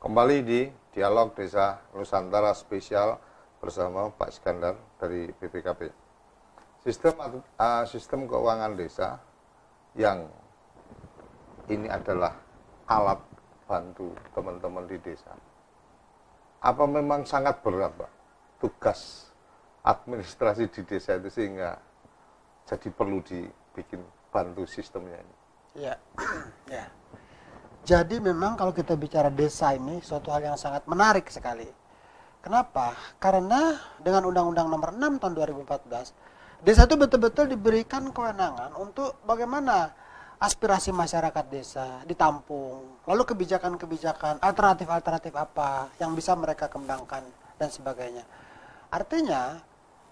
Kembali di Dialog Desa Nusantara Spesial bersama Pak Iskandar dari BPKP. Sistem uh, sistem keuangan desa yang ini adalah alat bantu teman-teman di desa. Apa memang sangat berat, Pak? Tugas administrasi di desa itu sehingga jadi perlu dibikin bantu sistemnya ini. Iya, ya. Jadi memang kalau kita bicara desa ini suatu hal yang sangat menarik sekali. Kenapa? Karena dengan Undang-Undang Nomor 6 tahun 2014, desa itu betul-betul diberikan kewenangan untuk bagaimana aspirasi masyarakat desa ditampung. Lalu kebijakan-kebijakan alternatif-alternatif apa yang bisa mereka kembangkan dan sebagainya. Artinya,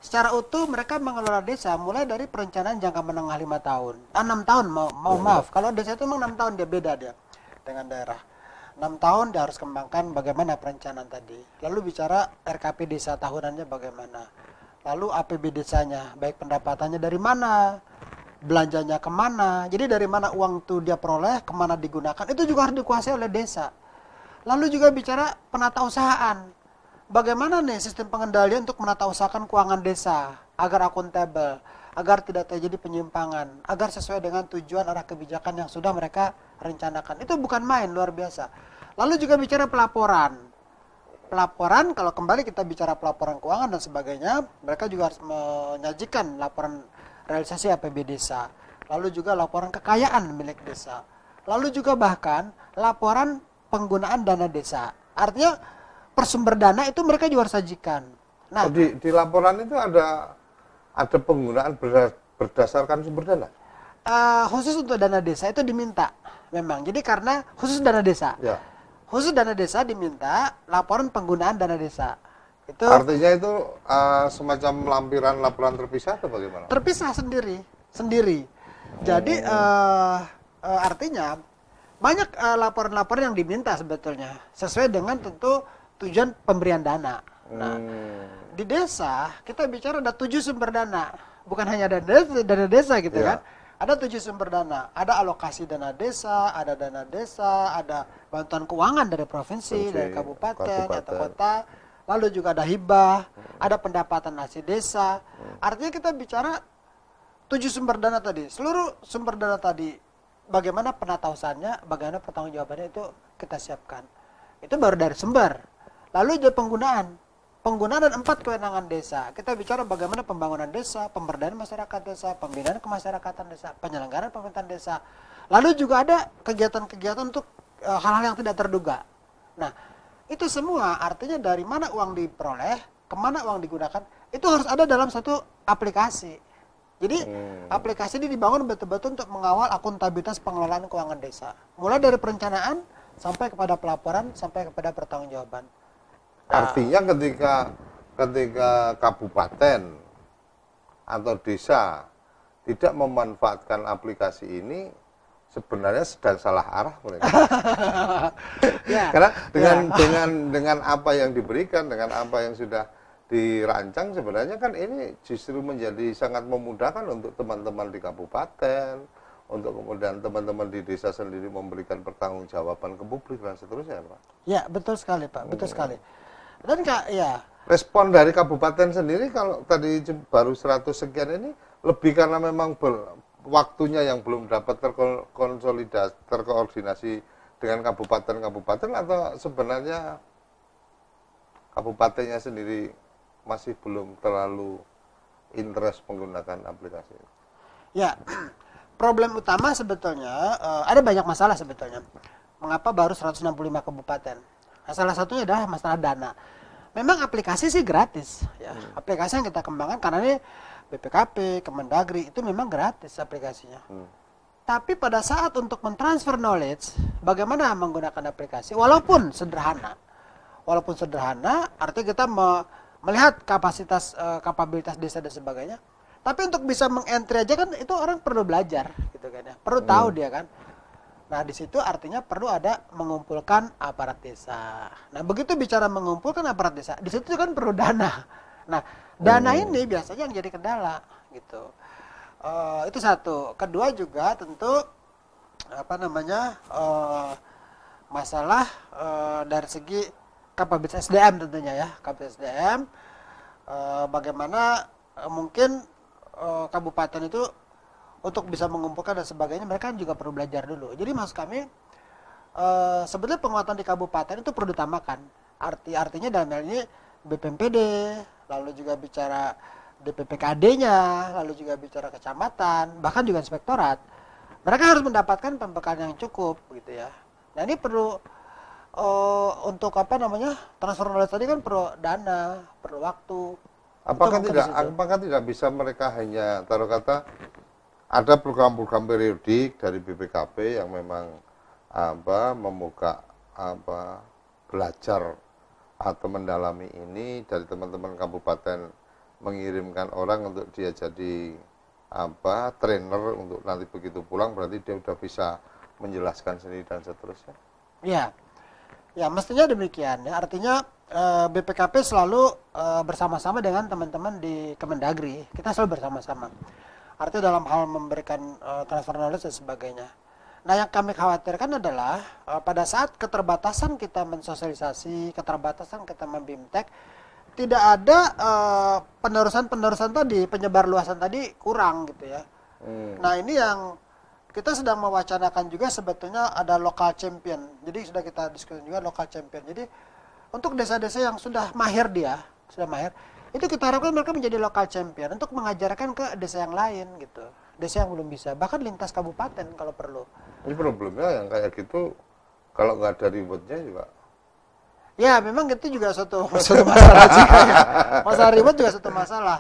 secara utuh mereka mengelola desa mulai dari perencanaan jangka menengah lima tahun. Ah, tahun mau, mau iya, maaf. Iya. Kalau desa itu memang enam tahun dia beda dia dengan daerah. 6 tahun dia harus kembangkan bagaimana perencanaan tadi. Lalu bicara RKP desa tahunannya bagaimana. Lalu APB desanya, baik pendapatannya dari mana, belanjanya kemana. Jadi dari mana uang itu dia peroleh, kemana digunakan, itu juga harus dikuasai oleh desa. Lalu juga bicara penata usahaan. Bagaimana nih sistem pengendalian untuk menata usahakan keuangan desa agar akuntabel agar tidak terjadi penyimpangan, agar sesuai dengan tujuan arah kebijakan yang sudah mereka rencanakan. Itu bukan main, luar biasa. Lalu juga bicara pelaporan. Pelaporan, kalau kembali kita bicara pelaporan keuangan dan sebagainya, mereka juga harus menyajikan laporan realisasi APB desa. Lalu juga laporan kekayaan milik desa. Lalu juga bahkan laporan penggunaan dana desa. Artinya persumber dana itu mereka juga harus sajikan. Nah, oh, di, di laporan itu ada ada penggunaan berdasarkan sumber dana? Uh, khusus untuk dana desa itu diminta memang. Jadi karena khusus dana desa. Ya. Khusus dana desa diminta laporan penggunaan dana desa. Itu Artinya itu uh, semacam lampiran laporan terpisah atau bagaimana? Terpisah sendiri, sendiri. Hmm. Jadi uh, uh, artinya banyak laporan-laporan uh, yang diminta sebetulnya sesuai dengan tentu tujuan pemberian dana. Nah, hmm di desa kita bicara ada tujuh sumber dana, bukan hanya dana desa, dana desa gitu yeah. kan. Ada tujuh sumber dana, ada alokasi dana desa, ada dana desa, ada bantuan keuangan dari provinsi, dari kabupaten, kabupaten, atau kota, lalu juga ada hibah, hmm. ada pendapatan hasil desa. Hmm. Artinya kita bicara tujuh sumber dana tadi, seluruh sumber dana tadi, bagaimana penatausannya, bagaimana pertanggungjawabannya itu kita siapkan. Itu baru dari sumber. Lalu ada penggunaan Penggunaan dan empat kewenangan desa. Kita bicara bagaimana pembangunan desa, pemberdayaan masyarakat desa, pembinaan kemasyarakatan desa, penyelenggaraan pemerintahan desa. Lalu juga ada kegiatan-kegiatan untuk e, hal-hal yang tidak terduga. Nah, itu semua artinya dari mana uang diperoleh, kemana uang digunakan, itu harus ada dalam satu aplikasi. Jadi hmm. aplikasi ini dibangun betul-betul untuk mengawal akuntabilitas pengelolaan keuangan desa. Mulai dari perencanaan sampai kepada pelaporan sampai kepada pertanggungjawaban. Ah. Artinya ketika ketika kabupaten atau desa tidak memanfaatkan aplikasi ini sebenarnya sedang salah arah mereka. Ya, Karena ya. dengan dengan dengan apa yang diberikan, dengan apa yang sudah dirancang sebenarnya kan ini justru menjadi sangat memudahkan untuk teman-teman di kabupaten, untuk kemudian teman-teman di desa sendiri memberikan pertanggungjawaban ke publik dan seterusnya, Pak. Ya, betul sekali, Pak. Betul hmm. sekali kan kak ya respon dari kabupaten sendiri kalau tadi baru 100 sekian ini lebih karena memang ber, waktunya yang belum dapat terkonsolidasi terkoordinasi dengan kabupaten-kabupaten atau sebenarnya kabupatennya sendiri masih belum terlalu interest menggunakan aplikasi Ya, problem utama sebetulnya eh, ada banyak masalah sebetulnya. Mengapa baru 165 kabupaten? Nah, salah satunya adalah masalah dana. Memang aplikasi sih gratis. Ya. Hmm. Aplikasi yang kita kembangkan karena ini BPKP, Kemendagri itu memang gratis aplikasinya. Hmm. Tapi pada saat untuk mentransfer knowledge, bagaimana menggunakan aplikasi? Walaupun sederhana, walaupun sederhana, artinya kita me melihat kapasitas, uh, kapabilitas desa dan sebagainya. Tapi untuk bisa mengentry aja kan itu orang perlu belajar, gitu kan ya, perlu hmm. tahu dia kan. Nah, di situ artinya perlu ada mengumpulkan aparat desa. Nah, begitu bicara mengumpulkan aparat desa, di situ kan perlu dana. Nah, dana hmm. ini biasanya yang jadi kendala gitu. Uh, itu satu. Kedua juga tentu apa namanya uh, masalah uh, dari segi kapabilitas SDM tentunya ya, kapabilitas SDM. Uh, bagaimana uh, mungkin uh, kabupaten itu untuk bisa mengumpulkan dan sebagainya mereka kan juga perlu belajar dulu jadi maksud kami e, eh, sebetulnya penguatan di kabupaten itu perlu ditambahkan arti artinya dalam hal ini BPMPD lalu juga bicara DPPKD-nya lalu juga bicara kecamatan bahkan juga inspektorat mereka harus mendapatkan pembekalan yang cukup gitu ya nah ini perlu e, untuk apa namanya transfer knowledge tadi kan perlu dana perlu waktu apakah tidak apakah tidak bisa mereka hanya taruh kata ada program-program periodik dari BPKP yang memang apa membuka apa belajar atau mendalami ini dari teman-teman kabupaten mengirimkan orang untuk dia jadi apa trainer untuk nanti begitu pulang berarti dia sudah bisa menjelaskan sendiri dan seterusnya. Ya, ya mestinya demikian ya. Artinya eh, BPKP selalu eh, bersama-sama dengan teman-teman di Kemendagri. Kita selalu bersama-sama. Artinya dalam hal memberikan uh, transfer knowledge dan sebagainya. Nah, yang kami khawatirkan adalah uh, pada saat keterbatasan kita mensosialisasi, keterbatasan kita membimtek, tidak ada eh, penerusan-penerusan uh, tadi, penyebar luasan tadi kurang gitu ya. Hmm. Nah, ini yang kita sedang mewacanakan juga sebetulnya ada lokal champion. Jadi sudah kita diskusikan juga lokal champion. Jadi untuk desa-desa yang sudah mahir dia, sudah mahir, itu kita harapkan mereka menjadi lokal champion untuk mengajarkan ke desa yang lain gitu desa yang belum bisa bahkan lintas kabupaten kalau perlu ini problemnya yang kayak gitu kalau nggak ada ributnya juga ya memang itu juga satu suatu masalah juga ya. masalah ribut juga satu masalah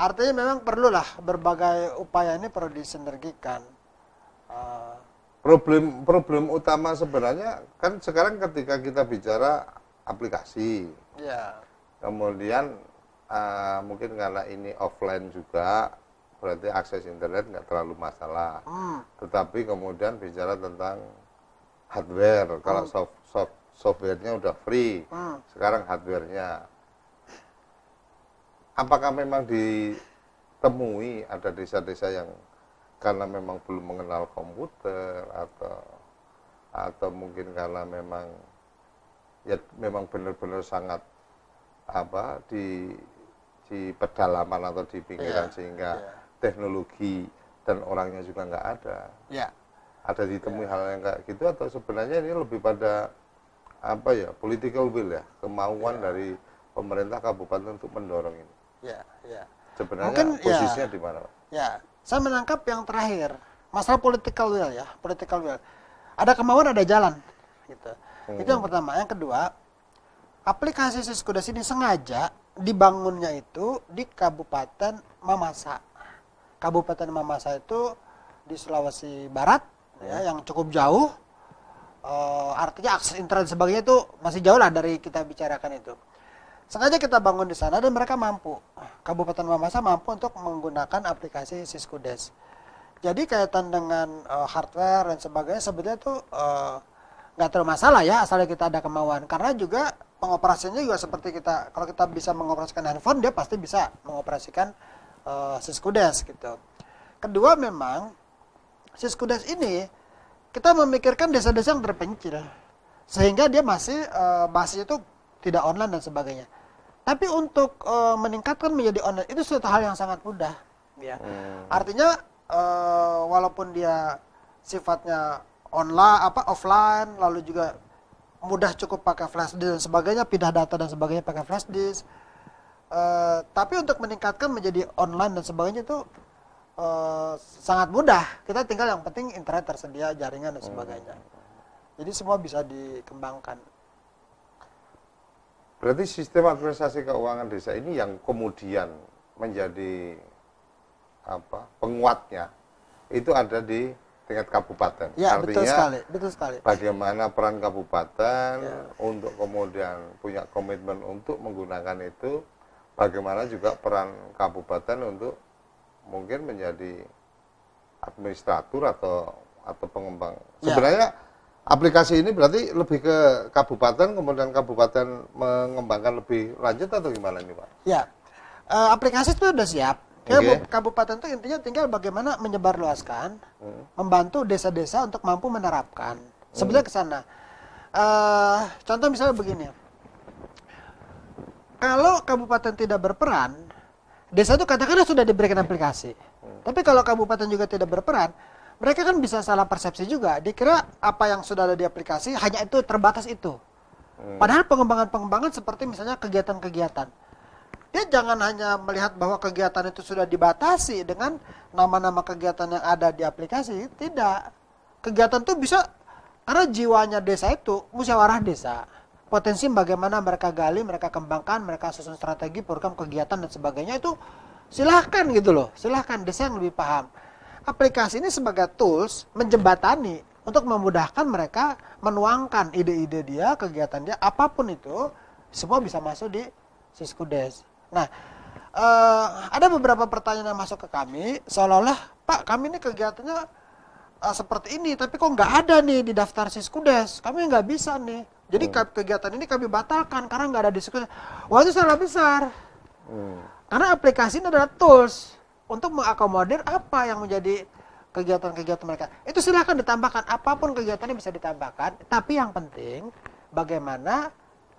artinya memang perlulah berbagai upaya ini perlu disinergikan uh, problem problem utama sebenarnya kan sekarang ketika kita bicara aplikasi ya. kemudian Eh, mungkin karena ini offline juga berarti akses internet nggak terlalu masalah. Ah. Tetapi kemudian bicara tentang hardware, kalau ah. soft soft softwarenya udah free, oh. sekarang hardwarenya. Apakah memang ditemui ada desa-desa yang karena memang belum mengenal komputer atau atau mungkin karena memang ya memang benar-benar sangat apa di di pedalaman atau di pinggiran yeah. sehingga yeah. teknologi dan orangnya juga nggak ada. Yeah. Ada ditemui yeah. hal yang kayak gitu atau sebenarnya ini lebih pada apa ya political will ya kemauan yeah. dari pemerintah kabupaten untuk mendorong ini. Ya, ya. Sebenarnya Mungkin, iya. posisinya yeah. di mana? Ya, saya menangkap yang terakhir masalah political will ya, political will. Ada kemauan ada jalan, gitu. Hmm. Itu yang hmm. pertama. Yang kedua, aplikasi Cisco ini sengaja dibangunnya itu di Kabupaten Mamasa. Kabupaten Mamasa itu di Sulawesi Barat ya, ya. yang cukup jauh. E, artinya akses internet sebagainya itu masih jauh lah dari kita bicarakan itu. Sengaja kita bangun di sana dan mereka mampu. Kabupaten Mamasa mampu untuk menggunakan aplikasi Cisco Desk. Jadi kaitan dengan e, hardware dan sebagainya sebetulnya itu eh, nggak e, terlalu masalah ya asalnya kita ada kemauan. Karena juga pengoperasiannya juga seperti kita kalau kita bisa mengoperasikan handphone dia pasti bisa mengoperasikan uh, eh, Cisco Desk gitu. Kedua memang Cisco Desk ini kita memikirkan desa-desa yang terpencil sehingga dia masih uh, itu tidak online dan sebagainya. Tapi untuk uh, meningkatkan menjadi online itu suatu hal yang sangat mudah ya. Hmm. Artinya uh, walaupun dia sifatnya online apa offline lalu juga mudah cukup pakai flash disk dan sebagainya, pindah data dan sebagainya pakai flash disk. Uh, tapi untuk meningkatkan menjadi online dan sebagainya itu uh, sangat mudah. Kita tinggal yang penting internet tersedia, jaringan dan sebagainya. Hmm. Jadi semua bisa dikembangkan. Berarti sistem administrasi keuangan desa ini yang kemudian menjadi apa penguatnya itu ada di tingkat kabupaten. Ya, Artinya, betul sekali, betul sekali. Bagaimana peran kabupaten ya. untuk kemudian punya komitmen untuk menggunakan itu, bagaimana juga peran kabupaten untuk mungkin menjadi administrator atau atau pengembang. Ya. Sebenarnya aplikasi ini berarti lebih ke kabupaten kemudian kabupaten mengembangkan lebih lanjut atau gimana nih, Pak? Ya. E, aplikasi itu sudah siap Okay. Kabupaten itu intinya tinggal bagaimana menyebarluaskan, hmm. membantu desa-desa untuk mampu menerapkan. Hmm. Sebenarnya ke sana. Uh, contoh misalnya begini. Kalau kabupaten tidak berperan, desa itu katakanlah sudah diberikan aplikasi. Hmm. Tapi kalau kabupaten juga tidak berperan, mereka kan bisa salah persepsi juga. Dikira apa yang sudah ada di aplikasi hanya itu terbatas itu. Hmm. Padahal pengembangan-pengembangan seperti misalnya kegiatan-kegiatan dia ya, jangan hanya melihat bahwa kegiatan itu sudah dibatasi dengan nama-nama kegiatan yang ada di aplikasi. Tidak. Kegiatan itu bisa karena jiwanya desa itu musyawarah desa. Potensi bagaimana mereka gali, mereka kembangkan, mereka susun strategi, program kegiatan dan sebagainya itu silahkan gitu loh. Silahkan desa yang lebih paham. Aplikasi ini sebagai tools menjembatani untuk memudahkan mereka menuangkan ide-ide dia, kegiatan dia, apapun itu, semua bisa masuk di Siskudes. Nah, uh, ada beberapa pertanyaan yang masuk ke kami, seolah-olah Pak kami ini kegiatannya uh, seperti ini, tapi kok nggak ada nih di daftar siskudes, kami nggak bisa nih. Jadi hmm. kegiatan ini kami batalkan karena nggak ada di siskudes. Wah itu salah besar, hmm. karena aplikasi ini adalah tools untuk mengakomodir apa yang menjadi kegiatan-kegiatan mereka. Itu silahkan ditambahkan apapun kegiatannya bisa ditambahkan, tapi yang penting bagaimana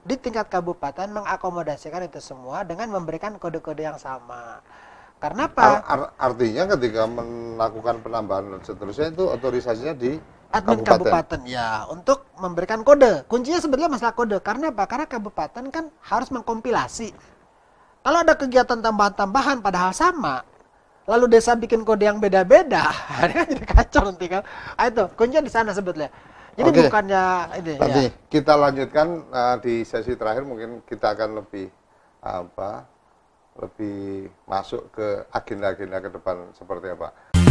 di tingkat kabupaten mengakomodasikan itu semua dengan memberikan kode-kode yang sama. Karena apa? Ar artinya ketika melakukan penambahan dan seterusnya itu otorisasinya di admin kabupaten. kabupaten ya untuk memberikan kode. Kuncinya sebenarnya masalah kode. Karena apa? Karena kabupaten kan harus mengkompilasi. Kalau ada kegiatan tambahan-tambahan padahal sama, lalu desa bikin kode yang beda-beda, kan jadi kacau nanti kan. Ah, itu kuncinya di sana sebetulnya. Jadi okay. bukannya ini. Ya? Nanti ya. kita lanjutkan uh, di sesi terakhir mungkin kita akan lebih apa lebih masuk ke agenda-agenda ke depan seperti apa.